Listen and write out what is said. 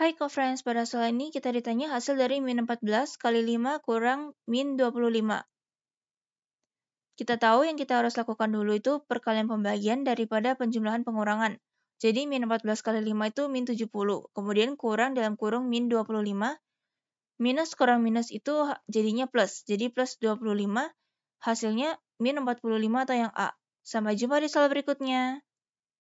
Hai co-friends, pada soal ini kita ditanya hasil dari min 14 kali 5 kurang min 25. Kita tahu yang kita harus lakukan dulu itu perkalian pembagian daripada penjumlahan pengurangan. Jadi min 14 kali 5 itu min 70, kemudian kurang dalam kurung min 25, minus kurang minus itu jadinya plus, jadi plus 25, hasilnya min 45 atau yang A. Sampai jumpa di soal berikutnya.